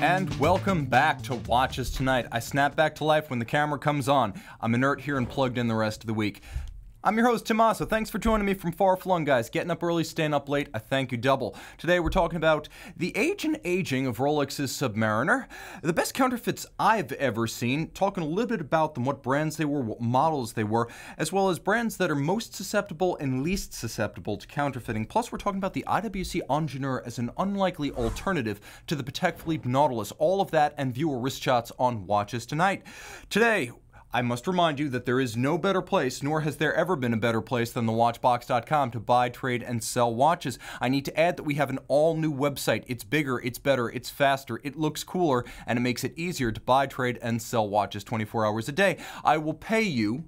And welcome back to Watches Tonight. I snap back to life when the camera comes on. I'm inert here and plugged in the rest of the week. I'm your host, Tommaso. Thanks for joining me from Far Flung, guys. Getting up early, staying up late, I thank you double. Today we're talking about the age and aging of Rolex's Submariner, the best counterfeits I've ever seen, talking a little bit about them, what brands they were, what models they were, as well as brands that are most susceptible and least susceptible to counterfeiting. Plus, we're talking about the IWC Ingenieur as an unlikely alternative to the Patek Philippe Nautilus. All of that and viewer wrist shots on watches tonight. Today, I must remind you that there is no better place, nor has there ever been a better place than thewatchbox.com to buy, trade, and sell watches. I need to add that we have an all new website. It's bigger, it's better, it's faster, it looks cooler, and it makes it easier to buy, trade, and sell watches 24 hours a day. I will pay you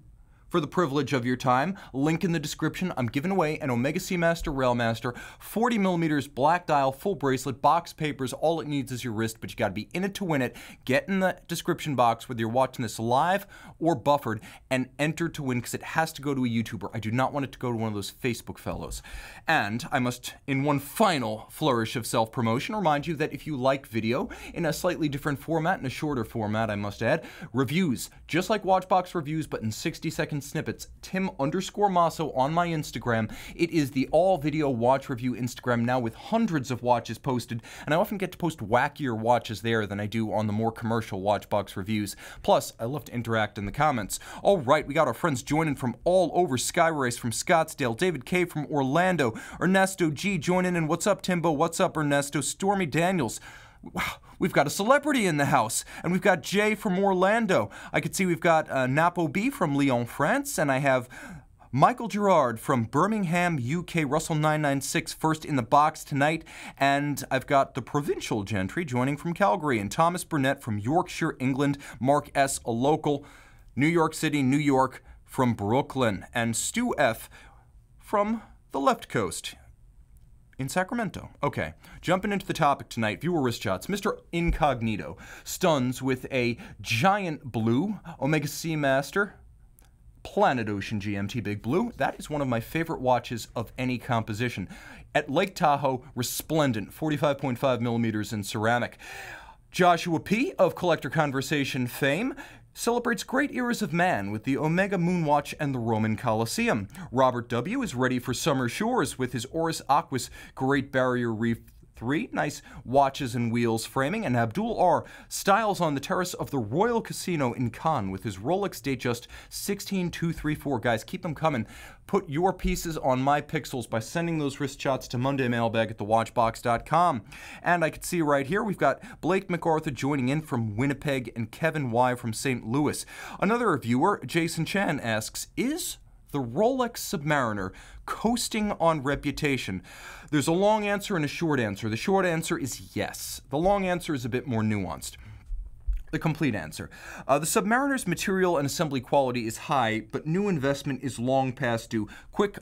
for the privilege of your time. Link in the description. I'm giving away an Omega Seamaster Railmaster 40 millimeters black dial, full bracelet, box papers. All it needs is your wrist, but you got to be in it to win it. Get in the description box whether you're watching this live or buffered and enter to win because it has to go to a YouTuber. I do not want it to go to one of those Facebook fellows. And I must, in one final flourish of self promotion, remind you that if you like video in a slightly different format, in a shorter format, I must add, reviews, just like Watchbox reviews, but in 60 seconds and snippets, Tim underscore Masso on my Instagram. It is the all video watch review Instagram now with hundreds of watches posted, and I often get to post wackier watches there than I do on the more commercial watch box reviews. Plus, I love to interact in the comments. All right, we got our friends joining from all over Skyrace from Scottsdale, David K from Orlando, Ernesto G joining in. What's up, Timbo? What's up, Ernesto? Stormy Daniels wow, we've got a celebrity in the house, and we've got Jay from Orlando. I could see we've got uh, Napo B from Lyon, France, and I have Michael Gerard from Birmingham, UK, Russell 996 first in the box tonight. And I've got the provincial gentry joining from Calgary and Thomas Burnett from Yorkshire, England, Mark S., a local, New York City, New York, from Brooklyn, and Stu F. from the left coast in Sacramento. Okay, jumping into the topic tonight, viewer wrist shots. Mr. Incognito stuns with a giant blue Omega Sea Master Planet Ocean GMT Big Blue. That is one of my favorite watches of any composition. At Lake Tahoe, resplendent, 45.5 millimeters in ceramic. Joshua P. of Collector Conversation fame celebrates great eras of man with the Omega Moonwatch and the Roman Colosseum. Robert W. is ready for summer shores with his Oris Aquis Great Barrier Reef 3. Nice watches and wheels framing. And Abdul R. styles on the terrace of the Royal Casino in Cannes with his Rolex date just 16234. Guys, keep them coming. Put your pieces on my pixels by sending those wrist shots to Monday Mailbag at thewatchbox.com. And I can see right here we've got Blake MacArthur joining in from Winnipeg and Kevin Y from St. Louis. Another viewer, Jason Chan, asks, is the Rolex Submariner coasting on reputation? There's a long answer and a short answer. The short answer is yes. The long answer is a bit more nuanced. The complete answer. Uh, the Submariner's material and assembly quality is high, but new investment is long past due. Quick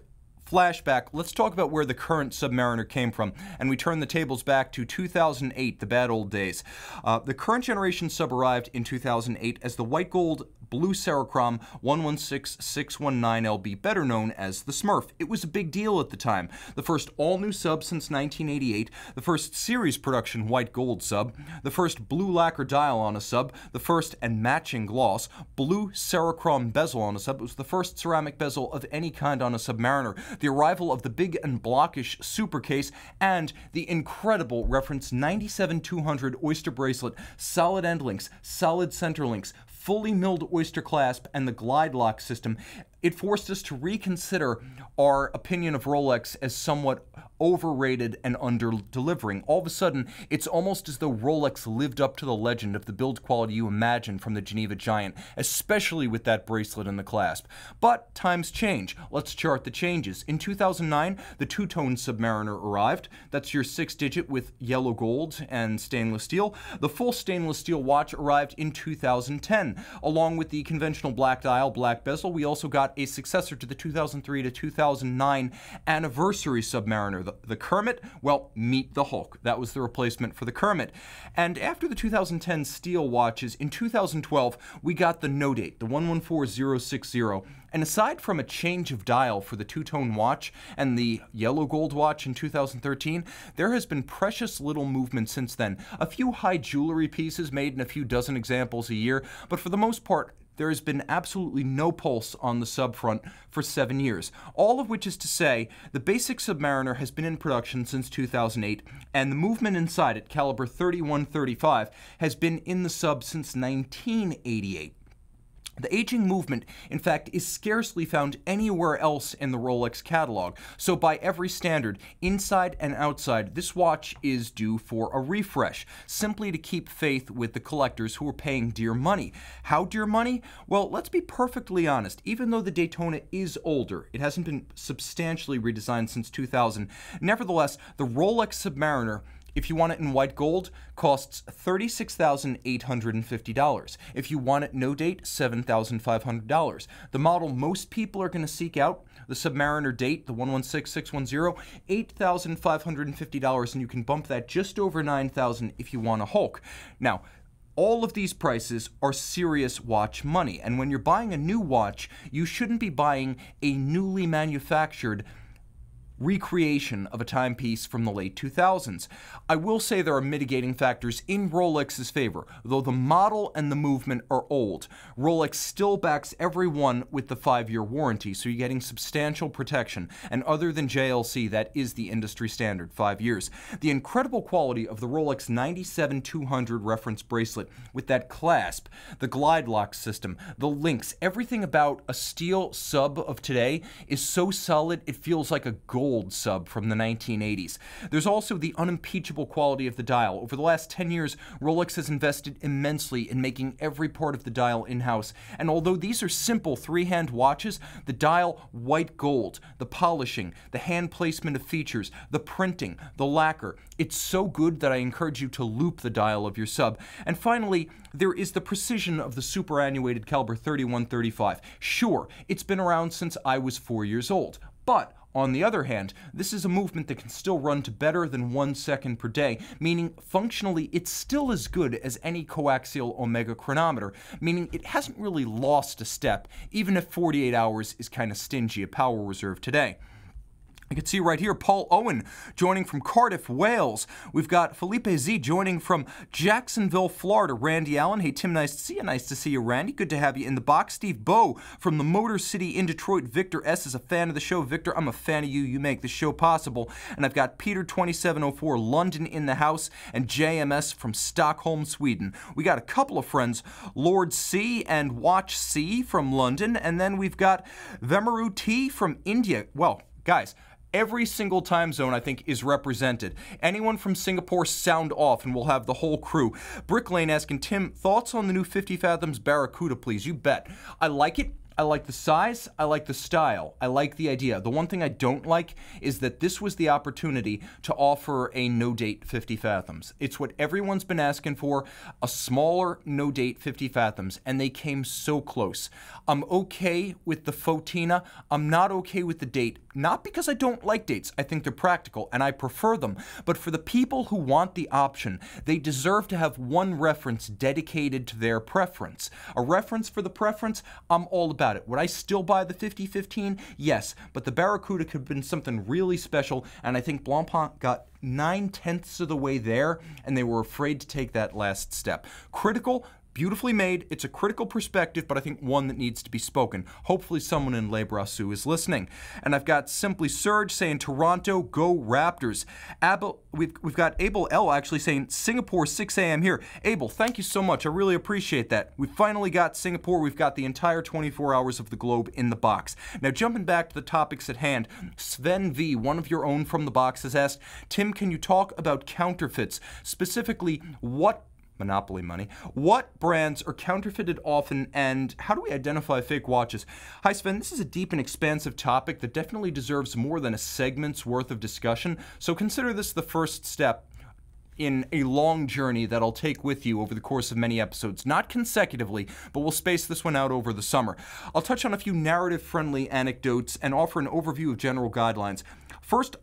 Flashback, let's talk about where the current Submariner came from, and we turn the tables back to 2008, the bad old days. Uh, the current generation sub arrived in 2008 as the white gold blue Seracrom 116619LB, better known as the Smurf. It was a big deal at the time. The first all-new sub since 1988, the first series production white gold sub, the first blue lacquer dial on a sub, the first and matching gloss, blue Seracrom bezel on a sub. It was the first ceramic bezel of any kind on a Submariner the arrival of the big and blockish supercase, and the incredible reference 97200 Oyster bracelet, solid end links, solid center links, fully milled oyster clasp, and the glide lock system it forced us to reconsider our opinion of Rolex as somewhat overrated and under delivering. All of a sudden, it's almost as though Rolex lived up to the legend of the build quality you imagine from the Geneva Giant, especially with that bracelet and the clasp. But times change. Let's chart the changes. In 2009, the two-tone Submariner arrived. That's your six-digit with yellow gold and stainless steel. The full stainless steel watch arrived in 2010. Along with the conventional black dial, black bezel, we also got got a successor to the 2003 to 2009 anniversary Submariner, the, the Kermit. Well, meet the Hulk. That was the replacement for the Kermit. And after the 2010 Steel watches, in 2012, we got the No Date, the 114060. And aside from a change of dial for the two tone watch and the yellow gold watch in 2013, there has been precious little movement since then. A few high jewelry pieces made in a few dozen examples a year, but for the most part, there has been absolutely no pulse on the subfront for seven years. All of which is to say, the basic Submariner has been in production since 2008, and the movement inside it, caliber 3135, has been in the sub since 1988. The aging movement, in fact, is scarcely found anywhere else in the Rolex catalog, so by every standard, inside and outside, this watch is due for a refresh, simply to keep faith with the collectors who are paying dear money. How dear money? Well, let's be perfectly honest, even though the Daytona is older, it hasn't been substantially redesigned since 2000, nevertheless, the Rolex Submariner if you want it in white gold, costs $36,850. If you want it no date, $7,500. The model most people are going to seek out, the Submariner date, the 116610, $8,550, and you can bump that just over 9000 if you want a Hulk. Now, all of these prices are serious watch money, and when you're buying a new watch, you shouldn't be buying a newly manufactured recreation of a timepiece from the late 2000s. I will say there are mitigating factors in Rolex's favor, though the model and the movement are old. Rolex still backs everyone with the five year warranty, so you're getting substantial protection, and other than JLC, that is the industry standard five years. The incredible quality of the Rolex 97200 reference bracelet with that clasp, the glide lock system, the links, everything about a steel sub of today is so solid it feels like a gold Old sub from the 1980s. There's also the unimpeachable quality of the dial. Over the last 10 years, Rolex has invested immensely in making every part of the dial in-house, and although these are simple three-hand watches, the dial white gold, the polishing, the hand placement of features, the printing, the lacquer, it's so good that I encourage you to loop the dial of your sub. And finally, there is the precision of the superannuated caliber 3135. Sure, it's been around since I was four years old, but on the other hand, this is a movement that can still run to better than one second per day, meaning functionally it's still as good as any coaxial omega chronometer, meaning it hasn't really lost a step, even if 48 hours is kind of stingy a power reserve today. You can see right here Paul Owen joining from Cardiff, Wales. We've got Felipe Z joining from Jacksonville, Florida. Randy Allen, hey Tim, nice to see you. Nice to see you, Randy. Good to have you in the box. Steve Bow from the Motor City in Detroit. Victor S is a fan of the show. Victor, I'm a fan of you. You make the show possible. And I've got Peter 2704 London in the house and JMS from Stockholm, Sweden. We got a couple of friends, Lord C and Watch C from London, and then we've got Vemaru T from India. Well, guys, Every single time zone, I think, is represented. Anyone from Singapore, sound off, and we'll have the whole crew. Brick Lane asking, Tim, thoughts on the new 50 Fathoms Barracuda, please? You bet. I like it. I like the size, I like the style, I like the idea. The one thing I don't like is that this was the opportunity to offer a no date 50 fathoms. It's what everyone's been asking for a smaller no date 50 fathoms, and they came so close. I'm okay with the Fotina, I'm not okay with the date, not because I don't like dates, I think they're practical and I prefer them, but for the people who want the option, they deserve to have one reference dedicated to their preference. A reference for the preference, I'm all about about it. Would I still buy the 50-15? Yes, but the Barracuda could have been something really special, and I think Blancpain got nine tenths of the way there, and they were afraid to take that last step. Critical, beautifully made. It's a critical perspective, but I think one that needs to be spoken. Hopefully someone in Le Brassu is listening. And I've got Simply Surge saying, Toronto, go Raptors. Abel, we've, we've got Abel L actually saying, Singapore, 6 a.m. here. Abel, thank you so much. I really appreciate that. We finally got Singapore. We've got the entire 24 hours of the globe in the box. Now, jumping back to the topics at hand, Sven V, one of your own from the box, has asked, Tim, can you talk about counterfeits? Specifically, what monopoly money. What brands are counterfeited often and how do we identify fake watches? Hi Sven, this is a deep and expansive topic that definitely deserves more than a segment's worth of discussion, so consider this the first step in a long journey that I'll take with you over the course of many episodes. Not consecutively, but we'll space this one out over the summer. I'll touch on a few narrative friendly anecdotes and offer an overview of general guidelines. First,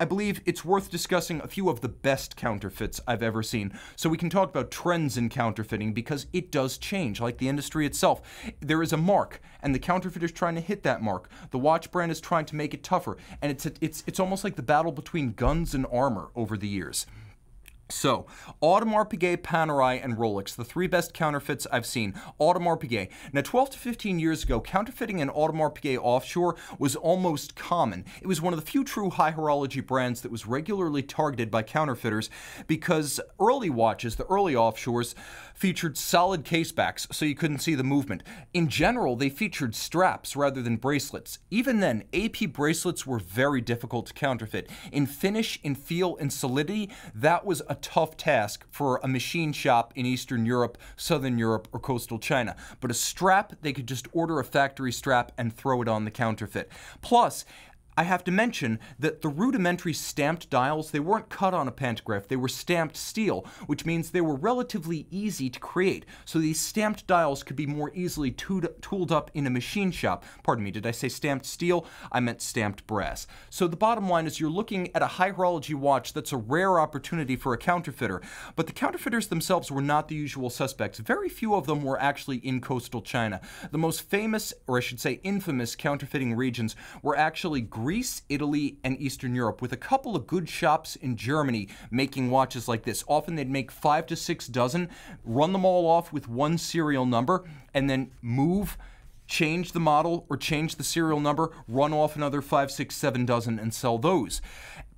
I believe it's worth discussing a few of the best counterfeits I've ever seen, so we can talk about trends in counterfeiting because it does change, like the industry itself. There is a mark, and the counterfeiter is trying to hit that mark. The watch brand is trying to make it tougher, and it's, it's, it's almost like the battle between guns and armor over the years. So, Audemars Piguet, Panerai, and Rolex, the three best counterfeits I've seen. Audemars Piguet. Now, 12 to 15 years ago, counterfeiting an Audemars Piguet offshore was almost common. It was one of the few true high horology brands that was regularly targeted by counterfeiters because early watches, the early offshores, featured solid casebacks so you couldn't see the movement. In general, they featured straps rather than bracelets. Even then, AP bracelets were very difficult to counterfeit. In finish, in feel, and solidity, that was a tough task for a machine shop in Eastern Europe, Southern Europe, or coastal China. But a strap, they could just order a factory strap and throw it on the counterfeit. Plus, I have to mention that the rudimentary stamped dials, they weren't cut on a pantograph, they were stamped steel, which means they were relatively easy to create. So these stamped dials could be more easily tooled up in a machine shop. Pardon me, did I say stamped steel? I meant stamped brass. So the bottom line is you're looking at a high horology watch that's a rare opportunity for a counterfeiter. But the counterfeiters themselves were not the usual suspects. Very few of them were actually in coastal China. The most famous, or I should say infamous, counterfeiting regions were actually Greece, Italy, and Eastern Europe, with a couple of good shops in Germany making watches like this. Often they'd make five to six dozen, run them all off with one serial number, and then move change the model or change the serial number, run off another five, six, seven dozen, and sell those.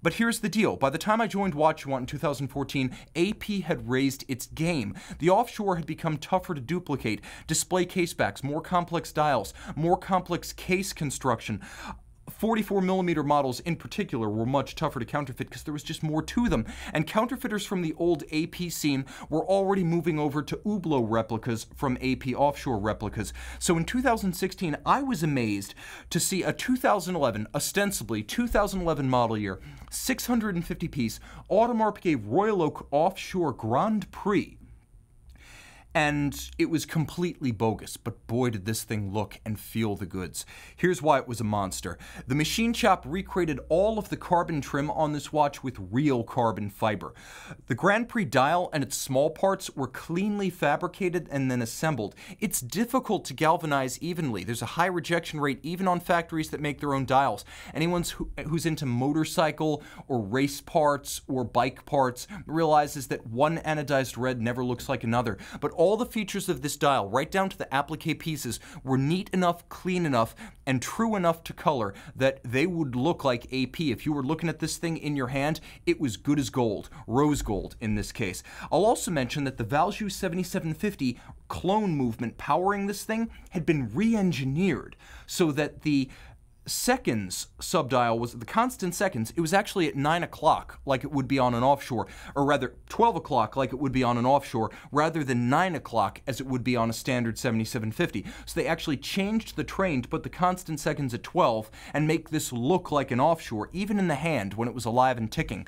But here's the deal. By the time I joined Watch in 2014, AP had raised its game. The offshore had become tougher to duplicate. Display casebacks, more complex dials, more complex case construction, 44 millimeter models in particular were much tougher to counterfeit because there was just more to them, and counterfeiters from the old AP scene were already moving over to Ublo replicas from AP offshore replicas. So in 2016, I was amazed to see a 2011, ostensibly 2011 model year, 650 piece Audemars Piguet Royal Oak Offshore Grand Prix and it was completely bogus, but boy did this thing look and feel the goods. Here's why it was a monster. The machine shop recreated all of the carbon trim on this watch with real carbon fiber. The Grand Prix dial and its small parts were cleanly fabricated and then assembled. It's difficult to galvanize evenly. There's a high rejection rate even on factories that make their own dials. Anyone who, who's into motorcycle or race parts or bike parts realizes that one anodized red never looks like another, but all all the features of this dial, right down to the applique pieces, were neat enough, clean enough, and true enough to color that they would look like AP. If you were looking at this thing in your hand, it was good as gold, rose gold in this case. I'll also mention that the Valjoux 7750 clone movement powering this thing had been re-engineered so that the seconds subdial was the constant seconds it was actually at 9 o'clock like it would be on an offshore or rather 12 o'clock like it would be on an offshore rather than 9 o'clock as it would be on a standard 7750 so they actually changed the train to put the constant seconds at 12 and make this look like an offshore even in the hand when it was alive and ticking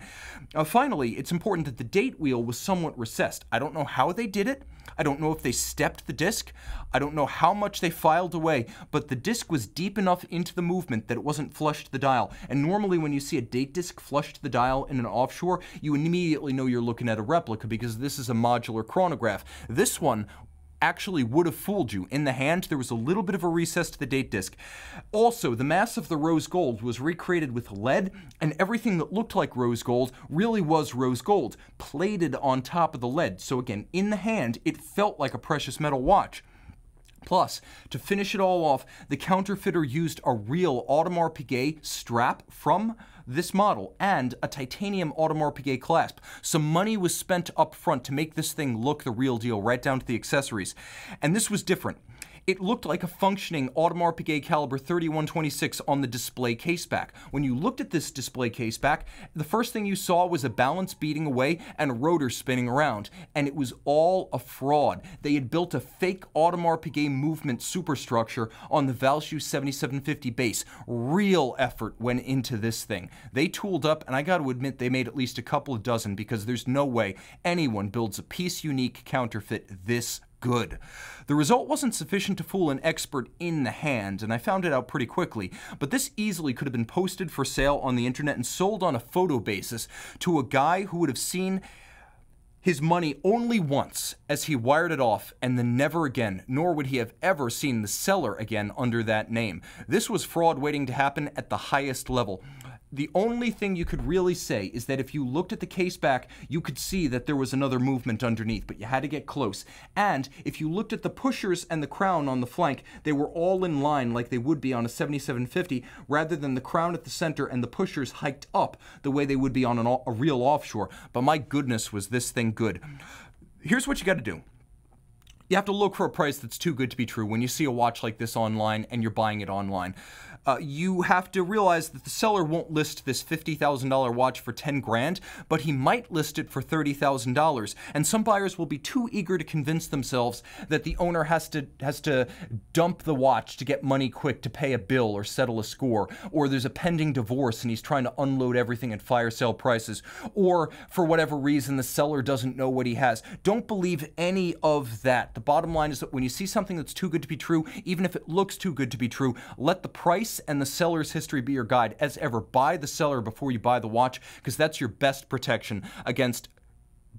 uh, finally it's important that the date wheel was somewhat recessed i don't know how they did it I don't know if they stepped the disc. I don't know how much they filed away, but the disc was deep enough into the movement that it wasn't flush to the dial. And normally when you see a date disc flush to the dial in an offshore, you immediately know you're looking at a replica because this is a modular chronograph. This one actually would have fooled you. In the hand, there was a little bit of a recess to the date disc. Also, the mass of the rose gold was recreated with lead, and everything that looked like rose gold really was rose gold, plated on top of the lead. So again, in the hand, it felt like a precious metal watch. Plus, to finish it all off, the counterfeiter used a real Audemars Piguet strap from this model, and a titanium Audemars Piguet clasp. Some money was spent up front to make this thing look the real deal, right down to the accessories. And this was different it looked like a functioning Audemars Piguet caliber 3126 on the display caseback. When you looked at this display caseback, the first thing you saw was a balance beating away and a rotor spinning around, and it was all a fraud. They had built a fake Audemars Piguet movement superstructure on the Valshue 7750 base. Real effort went into this thing. They tooled up, and I got to admit they made at least a couple of dozen because there's no way anyone builds a piece unique counterfeit this good. The result wasn't sufficient to fool an expert in the hand, and I found it out pretty quickly, but this easily could have been posted for sale on the internet and sold on a photo basis to a guy who would have seen his money only once as he wired it off and then never again, nor would he have ever seen the seller again under that name. This was fraud waiting to happen at the highest level the only thing you could really say is that if you looked at the case back, you could see that there was another movement underneath, but you had to get close. And if you looked at the pushers and the crown on the flank, they were all in line like they would be on a 7750, rather than the crown at the center and the pushers hiked up the way they would be on a real offshore. But my goodness, was this thing good. Here's what you got to do. You have to look for a price that's too good to be true when you see a watch like this online and you're buying it online uh, you have to realize that the seller won't list this $50,000 watch for 10 grand, but he might list it for $30,000. And some buyers will be too eager to convince themselves that the owner has to has to dump the watch to get money quick to pay a bill or settle a score, or there's a pending divorce and he's trying to unload everything at fire sale prices, or for whatever reason the seller doesn't know what he has. Don't believe any of that. The bottom line is that when you see something that's too good to be true, even if it looks too good to be true, let the price and the seller's history be your guide. As ever, buy the seller before you buy the watch because that's your best protection against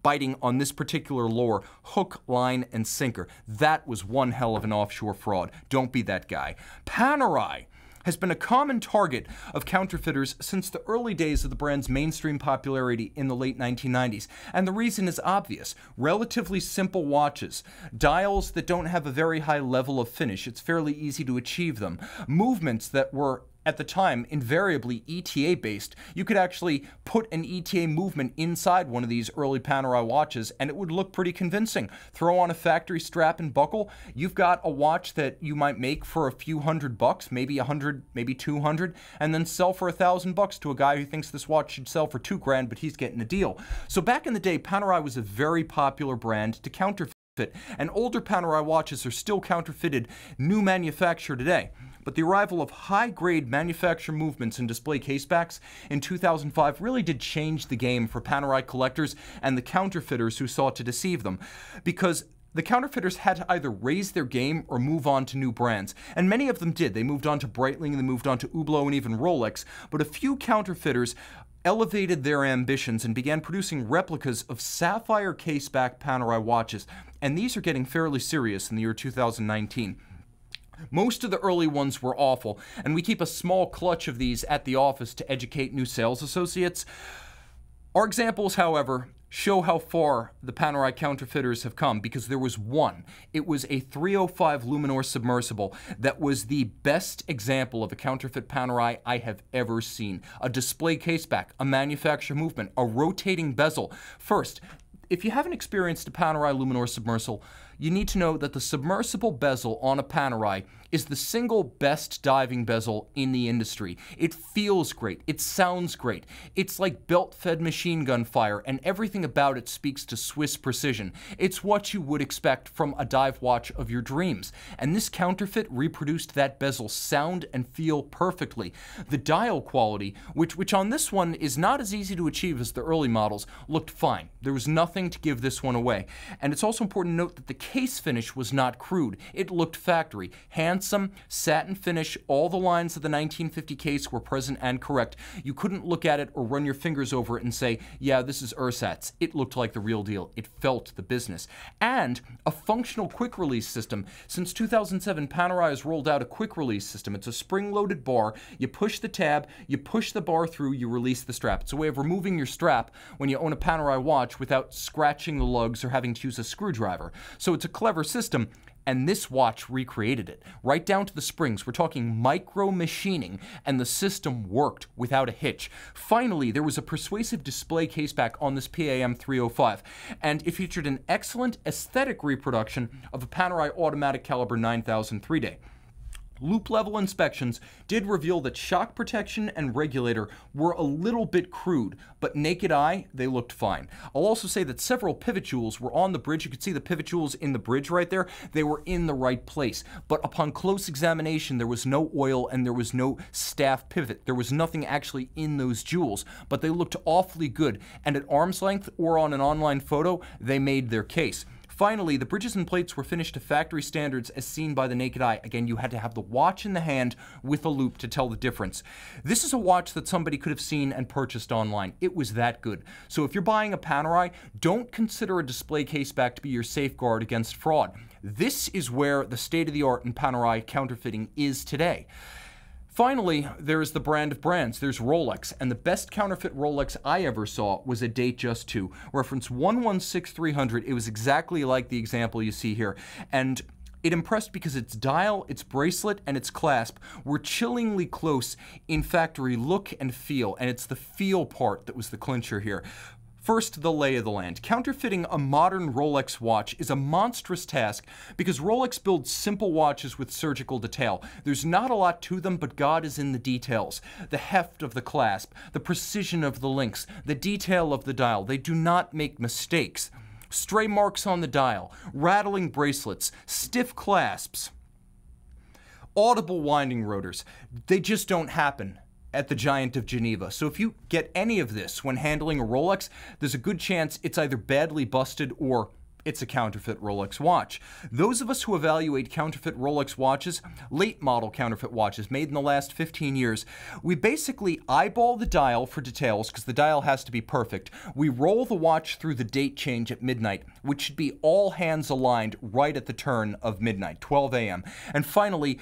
biting on this particular lure hook, line, and sinker. That was one hell of an offshore fraud. Don't be that guy. Panerai has been a common target of counterfeiters since the early days of the brand's mainstream popularity in the late 1990s. And the reason is obvious relatively simple watches, dials that don't have a very high level of finish, it's fairly easy to achieve them, movements that were at the time, invariably ETA based. You could actually put an ETA movement inside one of these early Panerai watches and it would look pretty convincing. Throw on a factory strap and buckle, you've got a watch that you might make for a few hundred bucks, maybe a hundred, maybe 200, and then sell for a thousand bucks to a guy who thinks this watch should sell for two grand, but he's getting a deal. So back in the day, Panerai was a very popular brand to counterfeit, and older Panerai watches are still counterfeited, new manufacture today but the arrival of high-grade manufacturer movements and display casebacks in 2005 really did change the game for Panerai collectors and the counterfeiters who sought to deceive them, because the counterfeiters had to either raise their game or move on to new brands, and many of them did. They moved on to Breitling, they moved on to Hublot, and even Rolex, but a few counterfeiters elevated their ambitions and began producing replicas of sapphire caseback Panerai watches, and these are getting fairly serious in the year 2019. Most of the early ones were awful, and we keep a small clutch of these at the office to educate new sales associates. Our examples, however, show how far the Panerai counterfeiters have come because there was one. It was a 305 Luminor submersible that was the best example of a counterfeit Panerai I have ever seen. A display caseback, a manufacture movement, a rotating bezel. First, if you haven't experienced a Panerai Luminor submersible, you need to know that the submersible bezel on a Panerai is the single best diving bezel in the industry. It feels great. It sounds great. It's like belt-fed machine gun fire, and everything about it speaks to Swiss precision. It's what you would expect from a dive watch of your dreams. And this counterfeit reproduced that bezel sound and feel perfectly. The dial quality, which, which on this one is not as easy to achieve as the early models, looked fine. There was nothing to give this one away. And it's also important to note that the case finish was not crude. It looked factory, hands handsome satin finish, all the lines of the 1950 case were present and correct. You couldn't look at it or run your fingers over it and say, yeah, this is ersatz. It looked like the real deal. It felt the business. And a functional quick release system. Since 2007, Panerai has rolled out a quick release system. It's a spring-loaded bar. You push the tab, you push the bar through, you release the strap. It's a way of removing your strap when you own a Panerai watch without scratching the lugs or having to use a screwdriver. So it's a clever system, and this watch recreated it, right down to the springs. We're talking micro machining, and the system worked without a hitch. Finally, there was a persuasive display caseback on this PAM 305, and it featured an excellent aesthetic reproduction of a Panerai automatic caliber 9000 3 day. Loop level inspections did reveal that shock protection and regulator were a little bit crude, but naked eye, they looked fine. I'll also say that several pivot jewels were on the bridge. You could see the pivot jewels in the bridge right there. They were in the right place. But upon close examination, there was no oil and there was no staff pivot. There was nothing actually in those jewels, but they looked awfully good. And at arm's length or on an online photo, they made their case. Finally, the bridges and plates were finished to factory standards as seen by the naked eye. Again, you had to have the watch in the hand with a loop to tell the difference. This is a watch that somebody could have seen and purchased online. It was that good. So if you're buying a Panerai, don't consider a display case back to be your safeguard against fraud. This is where the state of the art in Panerai counterfeiting is today. Finally, there is the brand of brands. There's Rolex, and the best counterfeit Rolex I ever saw was a Date Just 2. Reference 116300, it was exactly like the example you see here. And it impressed because its dial, its bracelet, and its clasp were chillingly close in factory look and feel, and it's the feel part that was the clincher here. First, the lay of the land. Counterfeiting a modern Rolex watch is a monstrous task because Rolex builds simple watches with surgical detail. There's not a lot to them, but God is in the details. The heft of the clasp, the precision of the links, the detail of the dial. They do not make mistakes. Stray marks on the dial, rattling bracelets, stiff clasps, audible winding rotors. They just don't happen at the Giant of Geneva. So if you get any of this when handling a Rolex, there's a good chance it's either badly busted or it's a counterfeit Rolex watch. Those of us who evaluate counterfeit Rolex watches, late model counterfeit watches made in the last 15 years, we basically eyeball the dial for details because the dial has to be perfect. We roll the watch through the date change at midnight, which should be all hands aligned right at the turn of midnight, 12 a.m. And finally,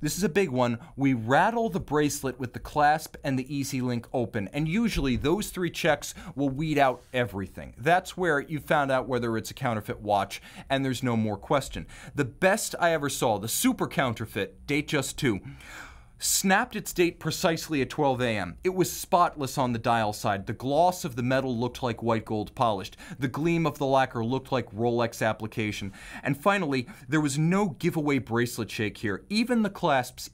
this is a big one. We rattle the bracelet with the clasp and the Easy Link open, and usually those three checks will weed out everything. That's where you found out whether it's a counterfeit watch, and there's no more question. The best I ever saw, the super counterfeit, date just two snapped its date precisely at 12 a.m. It was spotless on the dial side. The gloss of the metal looked like white gold polished. The gleam of the lacquer looked like Rolex application. And finally, there was no giveaway bracelet shake here. Even the clasps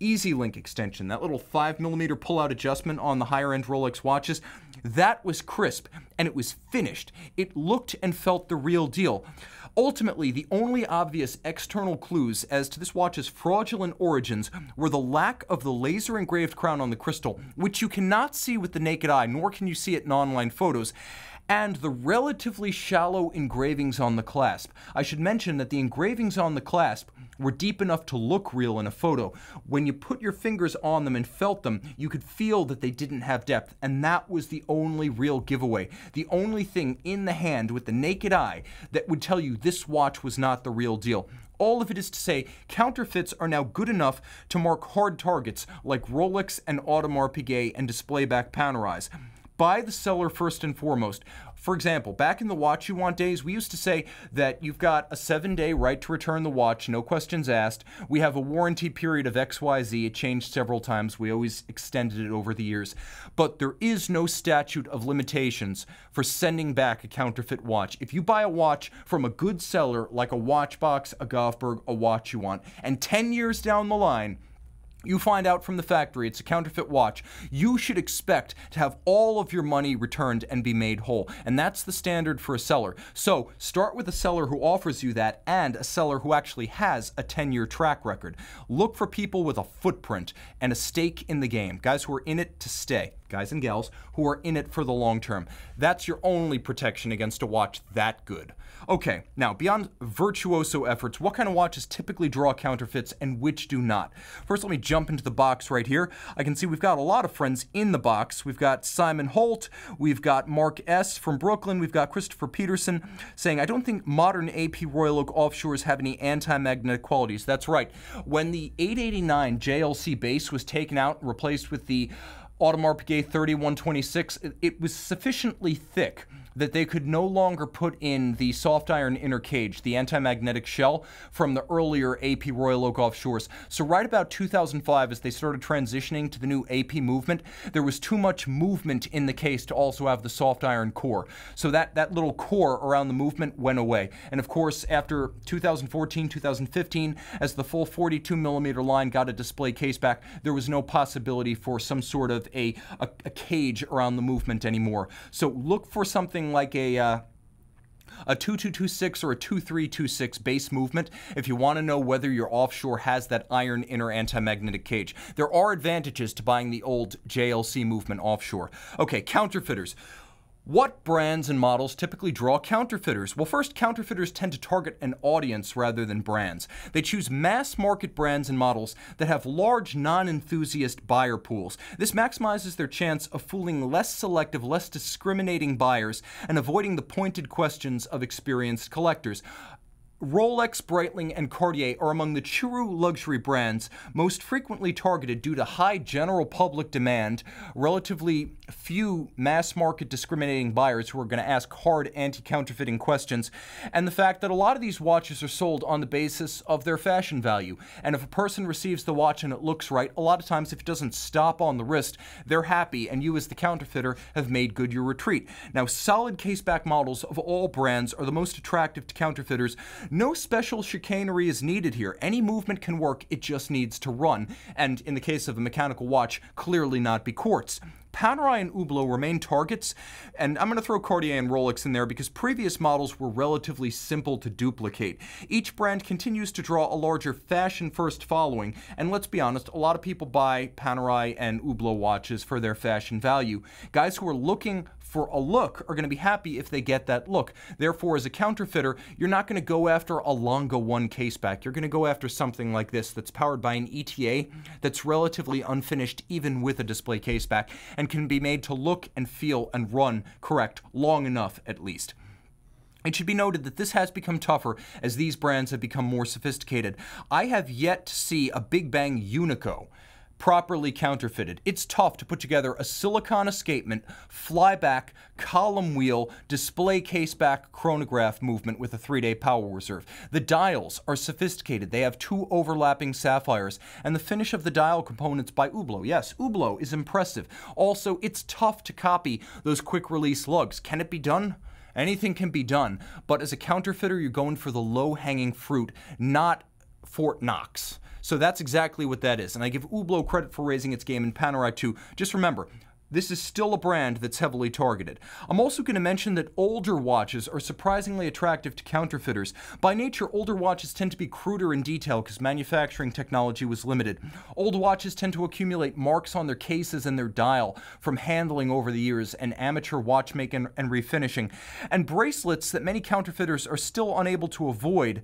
Easy Link extension, that little 5mm pull-out adjustment on the higher-end Rolex watches, that was crisp, and it was finished. It looked and felt the real deal. Ultimately, the only obvious external clues as to this watch's fraudulent origins were the lack of the laser engraved crown on the crystal, which you cannot see with the naked eye, nor can you see it in online photos, and the relatively shallow engravings on the clasp. I should mention that the engravings on the clasp were deep enough to look real in a photo. When you put your fingers on them and felt them, you could feel that they didn't have depth, and that was the only real giveaway. The only thing in the hand with the naked eye that would tell you this watch was not the real deal. All of it is to say, counterfeits are now good enough to mark hard targets like Rolex and Audemars Piguet and Displayback Panerais by the seller first and foremost. For example, back in the watch you want days, we used to say that you've got a seven day right to return the watch, no questions asked. We have a warranty period of XYZ. It changed several times. We always extended it over the years. But there is no statute of limitations for sending back a counterfeit watch. If you buy a watch from a good seller like a Watchbox, a Goffberg, a Watch You Want, and 10 years down the line, you find out from the factory it's a counterfeit watch. You should expect to have all of your money returned and be made whole. And that's the standard for a seller. So start with a seller who offers you that and a seller who actually has a 10 year track record. Look for people with a footprint and a stake in the game, guys who are in it to stay, guys and gals who are in it for the long term. That's your only protection against a watch that good. Okay, now beyond virtuoso efforts, what kind of watches typically draw counterfeits and which do not? First, let me jump into the box right here. I can see we've got a lot of friends in the box. We've got Simon Holt, we've got Mark S. from Brooklyn, we've got Christopher Peterson saying, I don't think modern AP Royal Oak offshores have any anti-magnetic qualities. That's right. When the 889 JLC base was taken out and replaced with the Audemars Piguet 3126, it was sufficiently thick that they could no longer put in the soft iron inner cage, the anti-magnetic shell from the earlier AP Royal Oak offshores. So right about 2005, as they started transitioning to the new AP movement, there was too much movement in the case to also have the soft iron core. So that, that little core around the movement went away. And of course, after 2014, 2015, as the full 42 millimeter line got a display case back, there was no possibility for some sort of a, a, a cage around the movement anymore. So look for something something like a uh, a 2226 or a 2326 base movement if you want to know whether your offshore has that iron inner anti-magnetic cage. There are advantages to buying the old JLC movement offshore. Okay, counterfeiters. What brands and models typically draw counterfeiters? Well, first, counterfeiters tend to target an audience rather than brands. They choose mass market brands and models that have large non enthusiast buyer pools. This maximizes their chance of fooling less selective, less discriminating buyers and avoiding the pointed questions of experienced collectors. Rolex, Breitling, and Cartier are among the true luxury brands most frequently targeted due to high general public demand, relatively few mass market discriminating buyers who are going to ask hard anti counterfeiting questions, and the fact that a lot of these watches are sold on the basis of their fashion value. And if a person receives the watch and it looks right, a lot of times if it doesn't stop on the wrist, they're happy, and you as the counterfeiter have made good your retreat. Now, solid caseback models of all brands are the most attractive to counterfeiters no special chicanery is needed here. Any movement can work, it just needs to run, and in the case of a mechanical watch, clearly not be quartz. Panerai and Hublot remain targets, and I'm going to throw Cartier and Rolex in there because previous models were relatively simple to duplicate. Each brand continues to draw a larger fashion-first following, and let's be honest, a lot of people buy Panerai and Hublot watches for their fashion value. Guys who are looking for a look are going to be happy if they get that look. Therefore, as a counterfeiter, you're not going to go after a Longa 1 case back. You're going to go after something like this that's powered by an ETA that's relatively unfinished even with a display case back and can be made to look and feel and run correct long enough at least. It should be noted that this has become tougher as these brands have become more sophisticated. I have yet to see a Big Bang Unico properly counterfeited. It's tough to put together a silicon escapement, flyback, column wheel, display case back chronograph movement with a three-day power reserve. The dials are sophisticated. They have two overlapping sapphires, and the finish of the dial components by Ublo. Yes, Ublo is impressive. Also, it's tough to copy those quick release lugs. Can it be done? Anything can be done, but as a counterfeiter, you're going for the low hanging fruit, not Fort Knox. So that's exactly what that is. And I give Ublo credit for raising its game in Panerai too. Just remember, this is still a brand that's heavily targeted. I'm also going to mention that older watches are surprisingly attractive to counterfeiters. By nature, older watches tend to be cruder in detail because manufacturing technology was limited. Old watches tend to accumulate marks on their cases and their dial from handling over the years and amateur watchmaking and refinishing. And bracelets that many counterfeiters are still unable to avoid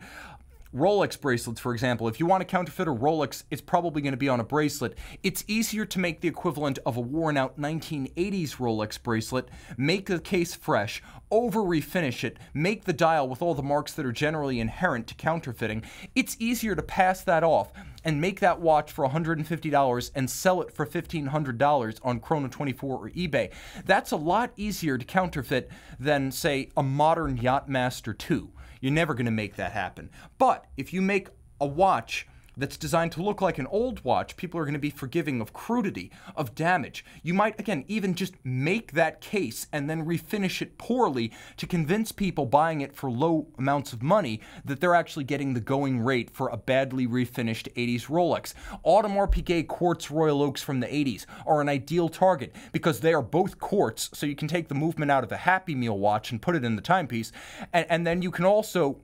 Rolex bracelets, for example, if you want to counterfeit a Rolex, it's probably going to be on a bracelet. It's easier to make the equivalent of a worn out 1980s Rolex bracelet, make the case fresh, over refinish it, make the dial with all the marks that are generally inherent to counterfeiting. It's easier to pass that off and make that watch for $150 and sell it for $1,500 on Chrono24 or eBay. That's a lot easier to counterfeit than, say, a modern Yachtmaster 2 you're never going to make that happen. But if you make a watch that's designed to look like an old watch, people are going to be forgiving of crudity, of damage. You might, again, even just make that case and then refinish it poorly to convince people buying it for low amounts of money that they're actually getting the going rate for a badly refinished 80s Rolex. Audemars Piguet quartz Royal Oaks from the 80s are an ideal target because they are both quartz, so you can take the movement out of a Happy Meal watch and put it in the timepiece, and, and then you can also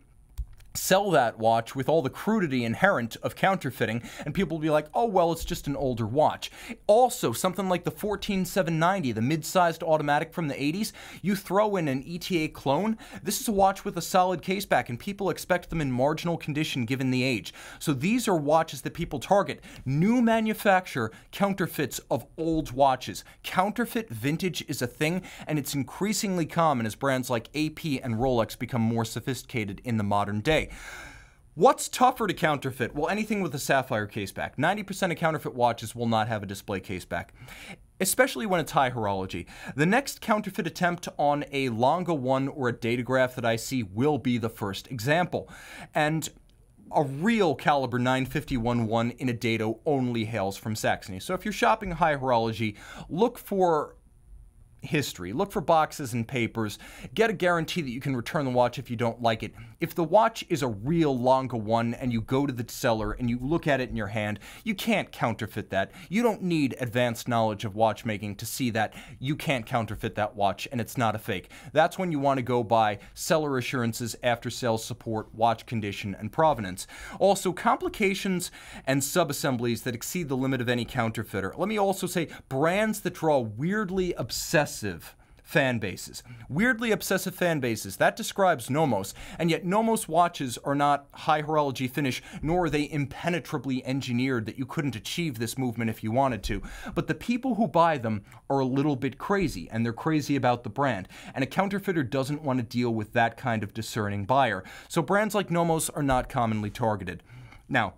sell that watch with all the crudity inherent of counterfeiting and people will be like oh well it's just an older watch also something like the 14790 the mid-sized automatic from the 80s you throw in an ETA clone this is a watch with a solid case back and people expect them in marginal condition given the age so these are watches that people target new manufacture counterfeits of old watches counterfeit vintage is a thing and it's increasingly common as brands like AP and Rolex become more sophisticated in the modern day What's tougher to counterfeit? Well, anything with a sapphire caseback. 90% of counterfeit watches will not have a display caseback, especially when it's high horology. The next counterfeit attempt on a Longa 1 or a datagraph that I see will be the first example. And a real caliber 9511 in a dado only hails from Saxony. So if you're shopping high horology, look for history. Look for boxes and papers. Get a guarantee that you can return the watch if you don't like it. If the watch is a real Longa one and you go to the seller and you look at it in your hand, you can't counterfeit that. You don't need advanced knowledge of watchmaking to see that you can't counterfeit that watch and it's not a fake. That's when you want to go by seller assurances, after sales support, watch condition, and provenance. Also, complications and subassemblies that exceed the limit of any counterfeiter. Let me also say brands that draw weirdly obsessed obsessive fan bases. Weirdly obsessive fan bases, that describes Nomos, and yet Nomos watches are not high horology finish, nor are they impenetrably engineered that you couldn't achieve this movement if you wanted to. But the people who buy them are a little bit crazy, and they're crazy about the brand, and a counterfeiter doesn't want to deal with that kind of discerning buyer. So brands like Nomos are not commonly targeted. Now,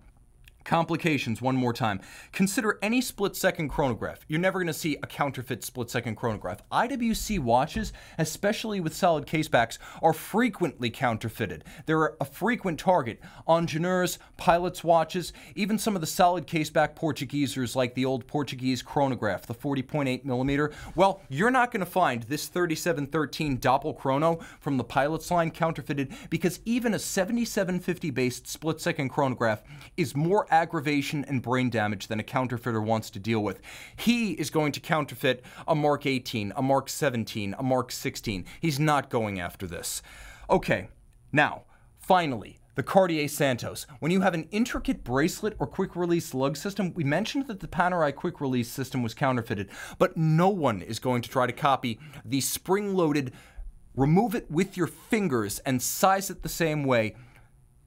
Complications, one more time. Consider any split second chronograph. You're never gonna see a counterfeit split second chronograph. IWC watches, especially with solid case backs, are frequently counterfeited. They're a frequent target. Ingenieurs, pilots' watches, even some of the solid case back Portugueseers, like the old Portuguese chronograph, the 40.8 millimeter. Well, you're not gonna find this 3713 Doppel Chrono from the pilot's line counterfeited because even a 7750 based split second chronograph is more aggravation and brain damage than a counterfeiter wants to deal with. He is going to counterfeit a Mark 18, a Mark 17, a Mark 16. He's not going after this. Okay, now, finally, the Cartier Santos. When you have an intricate bracelet or quick release lug system, we mentioned that the Panerai quick release system was counterfeited, but no one is going to try to copy the spring loaded, remove it with your fingers and size it the same way,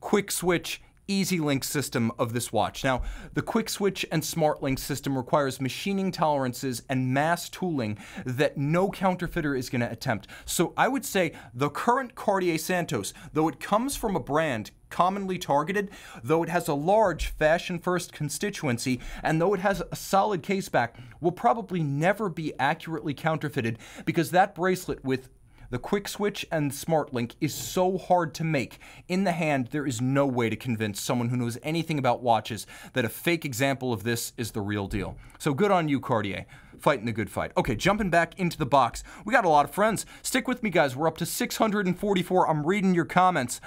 quick switch easy link system of this watch. Now, the quick switch and smart link system requires machining tolerances and mass tooling that no counterfeiter is going to attempt. So I would say the current Cartier Santos, though it comes from a brand commonly targeted, though it has a large fashion first constituency, and though it has a solid case back, will probably never be accurately counterfeited because that bracelet with the quick switch and smart link is so hard to make. In the hand, there is no way to convince someone who knows anything about watches that a fake example of this is the real deal. So good on you, Cartier. Fighting the good fight. Okay, jumping back into the box. We got a lot of friends. Stick with me, guys. We're up to 644. I'm reading your comments.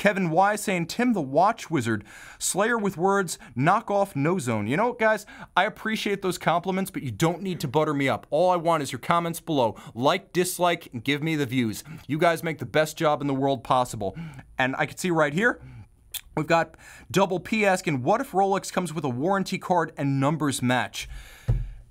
Kevin Y saying, Tim the Watch Wizard, Slayer with words, knock off no zone. You know what, guys? I appreciate those compliments, but you don't need to butter me up. All I want is your comments below. Like, dislike, and give me the views. You guys make the best job in the world possible. And I can see right here, We've got Double P asking, what if Rolex comes with a warranty card and numbers match?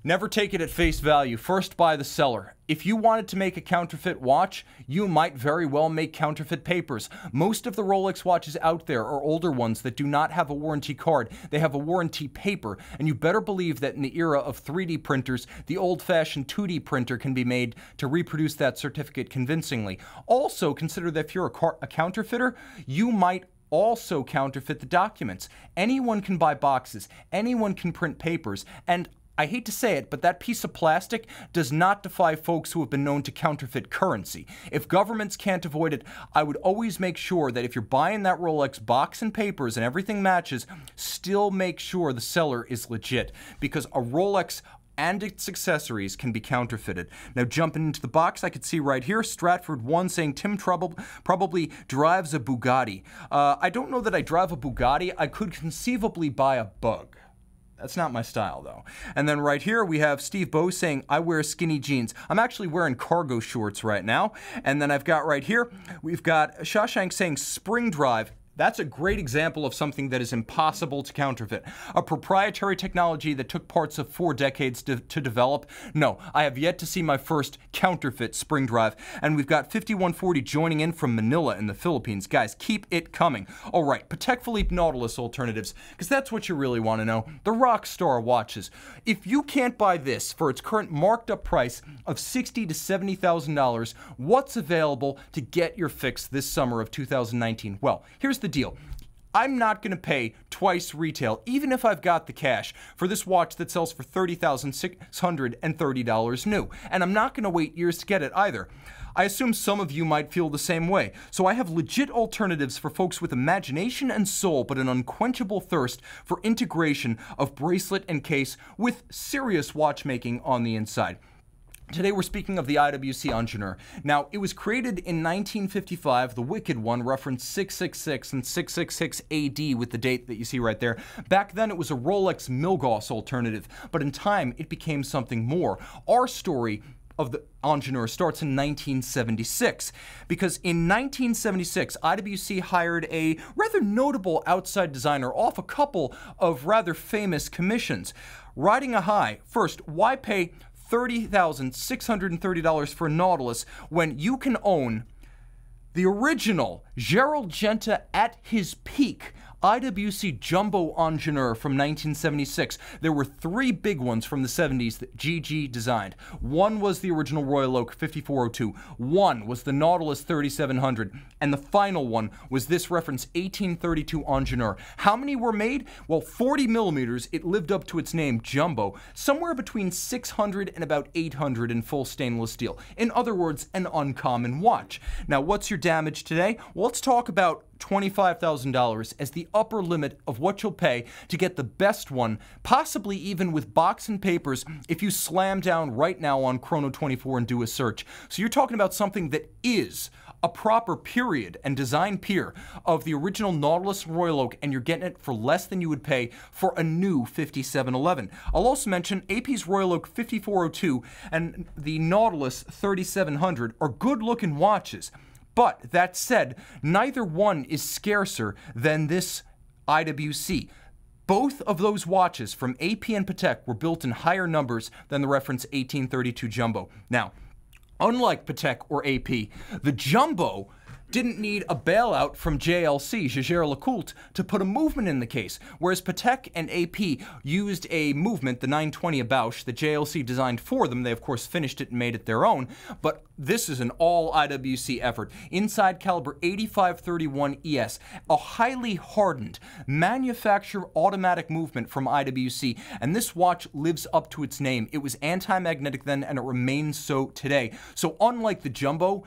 Never take it at face value. First buy the seller. If you wanted to make a counterfeit watch, you might very well make counterfeit papers. Most of the Rolex watches out there are older ones that do not have a warranty card. They have a warranty paper, and you better believe that in the era of 3D printers, the old fashioned 2D printer can be made to reproduce that certificate convincingly. Also, consider that if you're a, a counterfeiter, you might also counterfeit the documents. Anyone can buy boxes, anyone can print papers, and I hate to say it, but that piece of plastic does not defy folks who have been known to counterfeit currency. If governments can't avoid it, I would always make sure that if you're buying that Rolex box and papers and everything matches, still make sure the seller is legit because a Rolex and its accessories can be counterfeited. Now, jumping into the box, I could see right here Stratford 1 saying Tim Trouble probably drives a Bugatti. Uh, I don't know that I drive a Bugatti. I could conceivably buy a bug. That's not my style though. And then right here we have Steve Bowe saying, I wear skinny jeans. I'm actually wearing cargo shorts right now. And then I've got right here, we've got Shawshank saying spring drive that's a great example of something that is impossible to counterfeit. A proprietary technology that took parts of four decades to, to develop? No, I have yet to see my first counterfeit spring drive. And we've got 5140 joining in from Manila in the Philippines. Guys, keep it coming. All right, Patek Philippe Nautilus alternatives, because that's what you really want to know. The Rockstar watches. If you can't buy this for its current marked up price of sixty to $70,000, what's available to get your fix this summer of 2019? Well, here's the deal. I'm not going to pay twice retail, even if I've got the cash, for this watch that sells for $30,630 new. And I'm not going to wait years to get it either. I assume some of you might feel the same way, so I have legit alternatives for folks with imagination and soul, but an unquenchable thirst for integration of bracelet and case with serious watchmaking on the inside. Today we're speaking of the IWC Ingenieur. Now, it was created in 1955. The Wicked One referenced 666 and 666 AD with the date that you see right there. Back then, it was a Rolex Milgauss alternative, but in time, it became something more. Our story of the Ingenieur starts in 1976 because in 1976 IWC hired a rather notable outside designer off a couple of rather famous commissions. Riding a high, first, why pay $30,630 for Nautilus when you can own the original Gerald Genta at his peak IWC Jumbo Ingenieur from 1976. There were three big ones from the 70s that GG designed. One was the original Royal Oak 5402, one was the Nautilus 3700, and the final one was this reference 1832 Ingenieur. How many were made? Well, 40 millimeters. It lived up to its name, Jumbo, somewhere between 600 and about 800 in full stainless steel. In other words, an uncommon watch. Now, what's your damage today? Well, let's talk about $25,000 as the upper limit of what you'll pay to get the best one, possibly even with box and papers if you slam down right now on Chrono 24 and do a search. So you're talking about something that is a proper period and design peer of the original Nautilus Royal Oak, and you're getting it for less than you would pay for a new 5711. I'll also mention AP's Royal Oak 5402 and the Nautilus 3700 are good looking watches. But that said, neither one is scarcer than this IWC. Both of those watches from AP and Patek were built in higher numbers than the reference 1832 Jumbo. Now, unlike Patek or AP, the Jumbo didn't need a bailout from JLC, Jaeger LeCoultre, to put a movement in the case, whereas Patek and AP used a movement, the 920 Bausch, that JLC designed for them. They, of course, finished it and made it their own, but this is an all IWC effort. Inside caliber 8531ES, a highly hardened, manufacture automatic movement from IWC, and this watch lives up to its name. It was anti-magnetic then, and it remains so today. So unlike the Jumbo,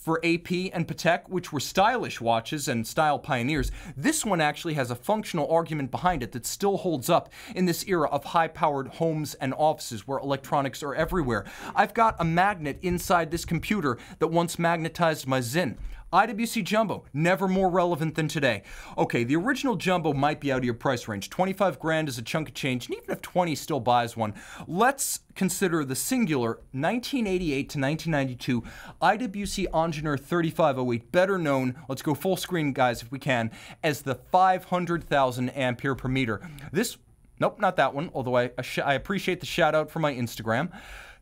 for AP and Patek, which were stylish watches and style pioneers, this one actually has a functional argument behind it that still holds up in this era of high powered homes and offices where electronics are everywhere. I've got a magnet inside this computer that once magnetized my Zen. IWC Jumbo, never more relevant than today. Okay, the original Jumbo might be out of your price range. 25 grand is a chunk of change, and even if 20 still buys one, let's consider the singular 1988 to 1992 IWC Ingenieur 3508, better known, let's go full screen, guys, if we can, as the 500,000 ampere per meter. This, nope, not that one, although I, I, I appreciate the shout out for my Instagram.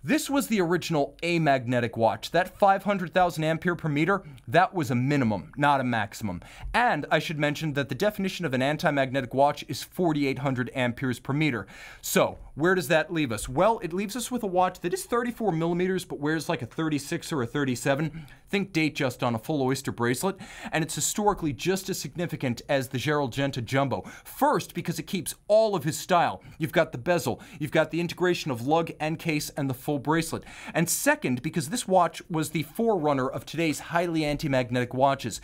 This was the original amagnetic watch. That 500,000 ampere per meter, that was a minimum, not a maximum. And I should mention that the definition of an anti-magnetic watch is 4,800 amperes per meter. So where does that leave us? Well, it leaves us with a watch that is 34 millimeters, but wears like a 36 or a 37. Think Datejust on a full oyster bracelet. And it's historically just as significant as the Gerald Genta Jumbo. First, because it keeps all of his style. You've got the bezel, you've got the integration of lug and case and the full bracelet. And second, because this watch was the forerunner of today's highly anti-magnetic watches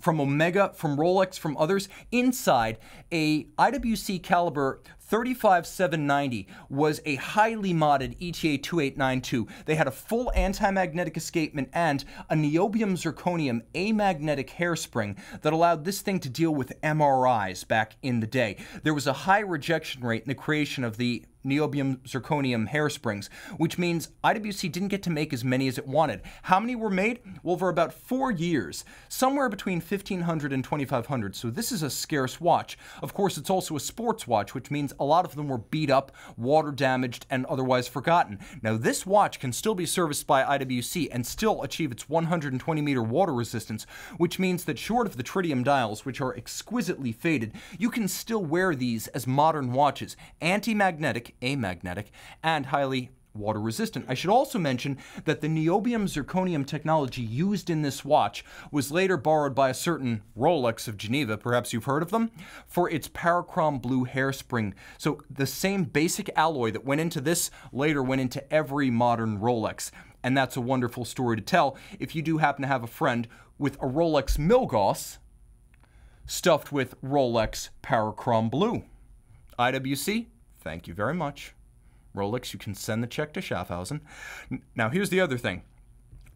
from Omega, from Rolex, from others. Inside, a IWC caliber 35790 was a highly modded ETA 2892. They had a full anti-magnetic escapement and a niobium zirconium amagnetic hairspring that allowed this thing to deal with MRIs back in the day. There was a high rejection rate in the creation of the niobium zirconium hairsprings, which means IWC didn't get to make as many as it wanted. How many were made? Well, for about four years, somewhere between 1500 and 2500, so this is a scarce watch. Of course, it's also a sports watch, which means a lot of them were beat up, water damaged, and otherwise forgotten. Now, this watch can still be serviced by IWC and still achieve its 120 meter water resistance, which means that short of the tritium dials, which are exquisitely faded, you can still wear these as modern watches, anti magnetic amagnetic, and highly water resistant. I should also mention that the niobium zirconium technology used in this watch was later borrowed by a certain Rolex of Geneva, perhaps you've heard of them, for its parachrome blue hairspring. So the same basic alloy that went into this later went into every modern Rolex. And that's a wonderful story to tell if you do happen to have a friend with a Rolex Milgauss stuffed with Rolex Parachrome Blue. IWC, Thank you very much. Rolex, you can send the check to Schaffhausen. Now, here's the other thing.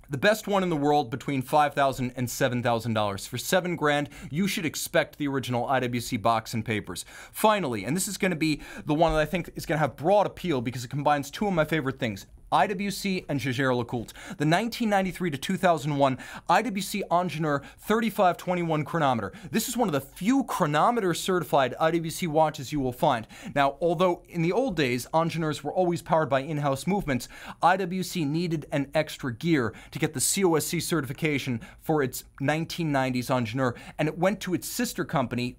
The best one in the world between $5,000 and $7,000. For seven grand, you should expect the original IWC box and papers. Finally, and this is gonna be the one that I think is gonna have broad appeal because it combines two of my favorite things, IWC and Jaeger LeCoultre. The 1993 to 2001 IWC Ingenieur 3521 chronometer. This is one of the few chronometer certified IWC watches you will find. Now, although in the old days, Ingenieurs were always powered by in-house movements, IWC needed an extra gear to get the COSC certification for its 1990s Ingenieur, and it went to its sister company,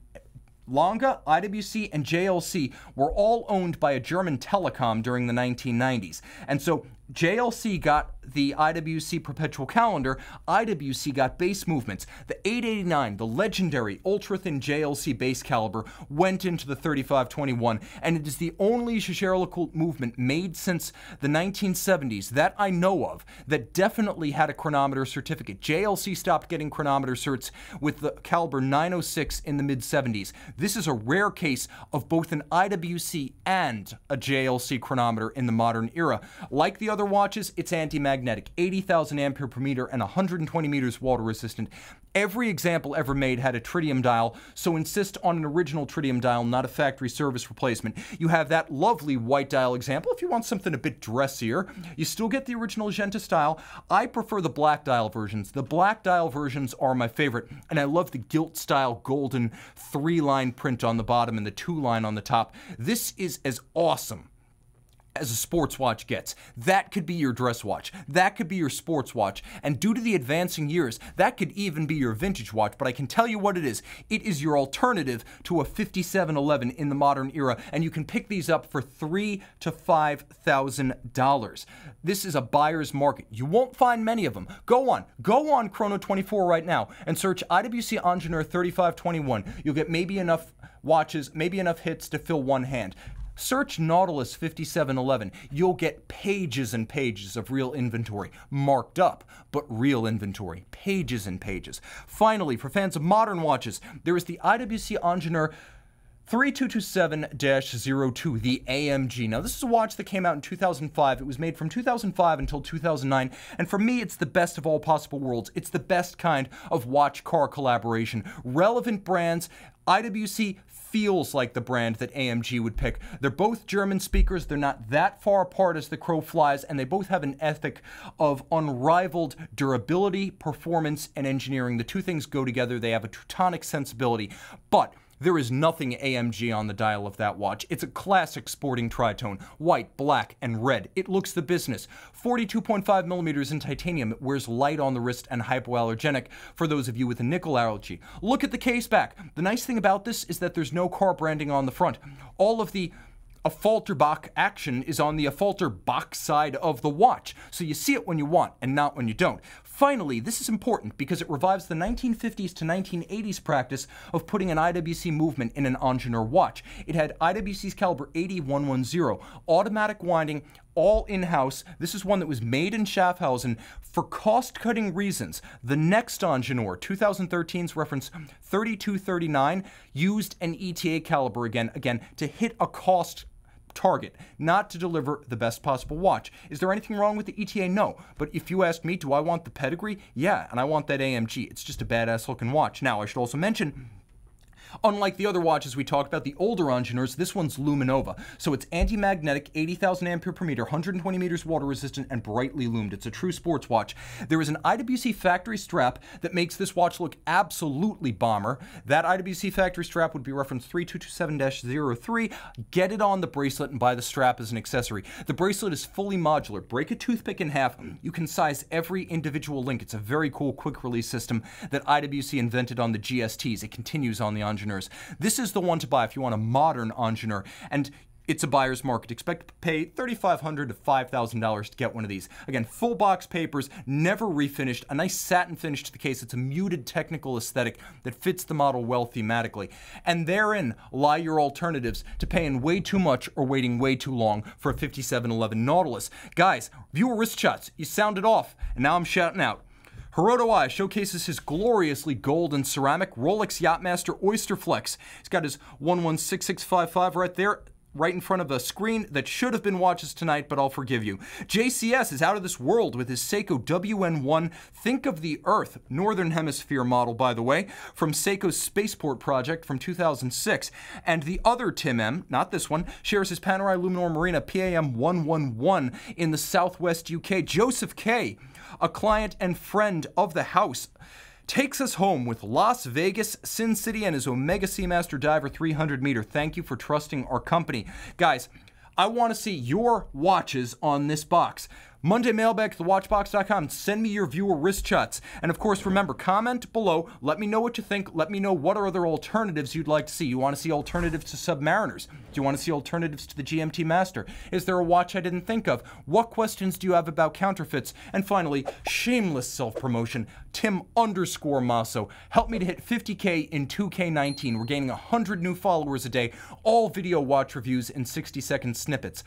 Longa, IWC, and JLC were all owned by a German telecom during the 1990s. And so JLC got the IWC perpetual calendar, IWC got base movements. The 889, the legendary ultra thin JLC base caliber, went into the 3521, and it is the only Shishero occult movement made since the 1970s that I know of that definitely had a chronometer certificate. JLC stopped getting chronometer certs with the caliber 906 in the mid 70s. This is a rare case of both an IWC and a JLC chronometer in the modern era. Like the other watches, it's anti-magnetic, 80,000 ampere per meter and 120 meters water resistant. Every example ever made had a tritium dial, so insist on an original tritium dial, not a factory service replacement. You have that lovely white dial example if you want something a bit dressier. You still get the original Genta style. I prefer the black dial versions. The black dial versions are my favorite, and I love the gilt style golden three line print on the bottom and the two line on the top. This is as awesome as a sports watch gets. That could be your dress watch. That could be your sports watch. And due to the advancing years, that could even be your vintage watch. But I can tell you what it is it is your alternative to a 5711 in the modern era. And you can pick these up for three to $5,000. This is a buyer's market. You won't find many of them. Go on, go on Chrono24 right now and search IWC Ingenieur 3521. You'll get maybe enough watches, maybe enough hits to fill one hand. Search Nautilus 5711. You'll get pages and pages of real inventory, marked up, but real inventory, pages and pages. Finally, for fans of modern watches, there is the IWC Ingenieur 3227-02, the AMG. Now, this is a watch that came out in 2005. It was made from 2005 until 2009, and for me, it's the best of all possible worlds. It's the best kind of watch-car collaboration. Relevant brands, IWC feels like the brand that AMG would pick. They're both German speakers, they're not that far apart as the crow flies, and they both have an ethic of unrivaled durability, performance, and engineering. The two things go together, they have a Teutonic sensibility. But there is nothing AMG on the dial of that watch. It's a classic sporting tritone, white, black, and red. It looks the business. 42.5 millimeters in titanium, it wears light on the wrist and hypoallergenic for those of you with a nickel allergy. Look at the case back. The nice thing about this is that there's no car branding on the front. All of the a Falterbach action is on the Falterbach side of the watch, so you see it when you want and not when you don't. Finally, this is important because it revives the 1950s to 1980s practice of putting an IWC movement in an Ingenieur watch. It had IWC's caliber 8110, automatic winding, all in-house. This is one that was made in Schaffhausen for cost-cutting reasons. The next Ingenieur, 2013's reference 3239, used an ETA caliber again, again, to hit a cost target, not to deliver the best possible watch. Is there anything wrong with the ETA? No. But if you ask me, do I want the pedigree? Yeah, and I want that AMG. It's just a badass looking watch. Now, I should also mention, Unlike the other watches we talked about, the older Ingenieurs, this one's Luminova. So it's anti-magnetic, 80,000 ampere per meter, 120 meters water resistant, and brightly loomed. It's a true sports watch. There is an IWC factory strap that makes this watch look absolutely bomber. That IWC factory strap would be reference 3227-03. Get it on the bracelet and buy the strap as an accessory. The bracelet is fully modular. Break a toothpick in half. You can size every individual link. It's a very cool quick release system that IWC invented on the GSTs. It continues on the Ingenieurs ingenieurs. This is the one to buy if you want a modern ingenieur. And it's a buyer's market. Expect to pay $3,500 to $5,000 to get one of these. Again, full box papers, never refinished, a nice satin finish to the case. It's a muted technical aesthetic that fits the model well thematically. And therein lie your alternatives to paying way too much or waiting way too long for a 5711 Nautilus. Guys, viewer wrist shots, you sounded off, and now I'm shouting out. Hirodoi showcases his gloriously gold and ceramic Rolex Yachtmaster Oysterflex. He's got his 116655 right there right in front of a screen that should have been watches tonight, but I'll forgive you. JCS is out of this world with his Seiko WN1 Think of the Earth, Northern Hemisphere model, by the way, from Seiko's Spaceport project from 2006. And the other Tim M, not this one, shares his Panerai Luminor Marina PAM 111 in the Southwest UK. Joseph K a client and friend of the house, takes us home with Las Vegas, Sin City, and his Omega Seamaster Diver 300 meter. Thank you for trusting our company. Guys, I want to see your watches on this box. Monday mailbag to thewatchbox.com. Send me your viewer wrist shots. And of course, remember, comment below. Let me know what you think. Let me know what are other alternatives you'd like to see. You want to see alternatives to Submariners? Do you want to see alternatives to the GMT Master? Is there a watch I didn't think of? What questions do you have about counterfeits? And finally, shameless self-promotion. Tim underscore Masso. Help me to hit 50K in 2K19. We're gaining 100 new followers a day. All video watch reviews in 60 second snippets.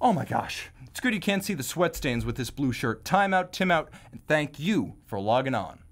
Oh my gosh. It's good you can't see the sweat stains with this blue shirt. Time out, Tim out, and thank you for logging on.